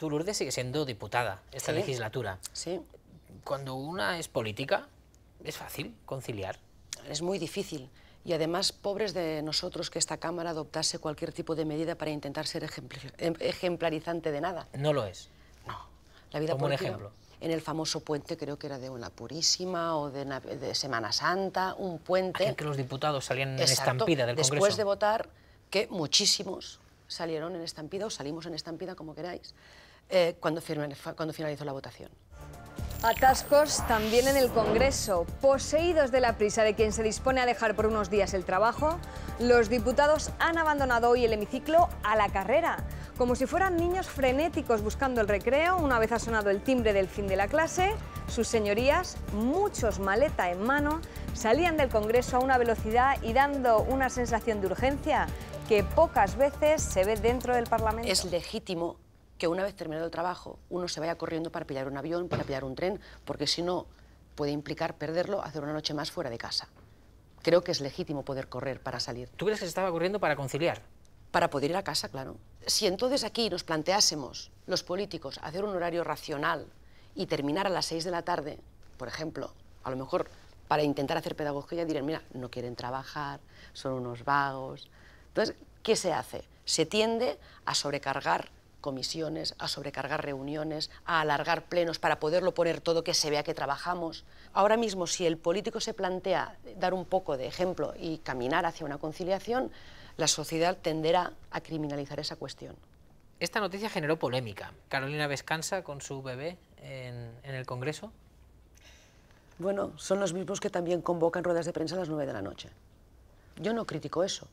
Tú, Lourdes, sigue siendo diputada esta legislatura. Sí. Cuando una es política, ¿es fácil conciliar? Es muy difícil. Y además, pobres de nosotros que esta Cámara adoptase cualquier tipo de medida para intentar ser em-, ejemplarizante de nada. No lo es. No. La vida Como un ejemplo. En el famoso puente, creo que era de una Purísima o de, Semana Santa, un puente... En que los diputados salían en estampida del Congreso. Después de votar, que muchísimos salieron en estampida o salimos en estampida, como queráis. Eh, cuando, firme, cuando finalizó la votación. Atascos también en el Congreso. Poseídos de la prisa de quien se dispone a dejar por unos días el trabajo, los diputados han abandonado hoy el hemiciclo a la carrera, como si fueran niños frenéticos buscando el recreo. Una vez ha sonado el timbre del fin de la clase, sus señorías, muchos maleta en mano, salían del Congreso a una velocidad y dando una sensación de urgencia que pocas veces se ve dentro del Parlamento. Es legítimo que una vez terminado el trabajo uno se vaya corriendo para pillar un avión, para pillar un tren, porque si no puede implicar perderlo, hacer una noche más fuera de casa. Creo que es legítimo poder correr para salir. ¿Tú crees que se estaba corriendo para conciliar? Para poder ir a casa, claro. Si entonces aquí nos planteásemos, los políticos, hacer un horario racional y terminar a las seis de la tarde, por ejemplo, a lo mejor para intentar hacer pedagogía dirían, mira, no quieren trabajar, son unos vagos. Entonces, ¿qué se hace? Se tiende a sobrecargar comisiones, a sobrecargar reuniones, a alargar plenos para poderlo poner todo que se vea que trabajamos. Ahora mismo, si el político se plantea dar un poco de ejemplo y caminar hacia una conciliación, la sociedad tenderá a criminalizar esa cuestión. Esta noticia generó polémica. Carolina descansa con su bebé en, en el Congreso. Bueno, son los mismos que también convocan ruedas de prensa a las 9 de la noche. Yo no critico eso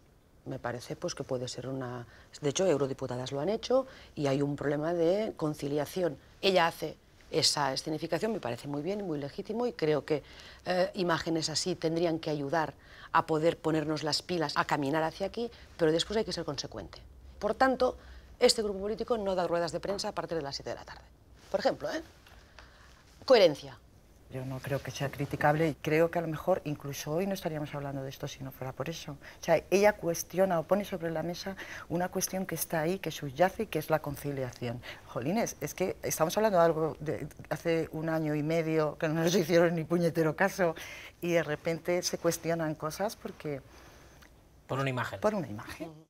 me parece pues que puede ser una... De hecho, eurodiputadas lo han hecho y hay un problema de conciliación. Ella hace esa escenificación, me parece muy bien, y muy legítimo y creo que eh, imágenes así tendrían que ayudar a poder ponernos las pilas, a caminar hacia aquí, pero después hay que ser consecuente. Por tanto, este grupo político no da ruedas de prensa a partir de las siete de la tarde. Por ejemplo, ¿eh? coherencia. Yo no creo que sea criticable y creo que a lo mejor incluso hoy no estaríamos hablando de esto si no fuera por eso. O sea, ella cuestiona o pone sobre la mesa una cuestión que está ahí, que subyace y que es la conciliación. Jolines, es que estamos hablando de algo de hace un año y medio que no nos hicieron ni puñetero caso y de repente se cuestionan cosas porque... Por una imagen. Por una imagen.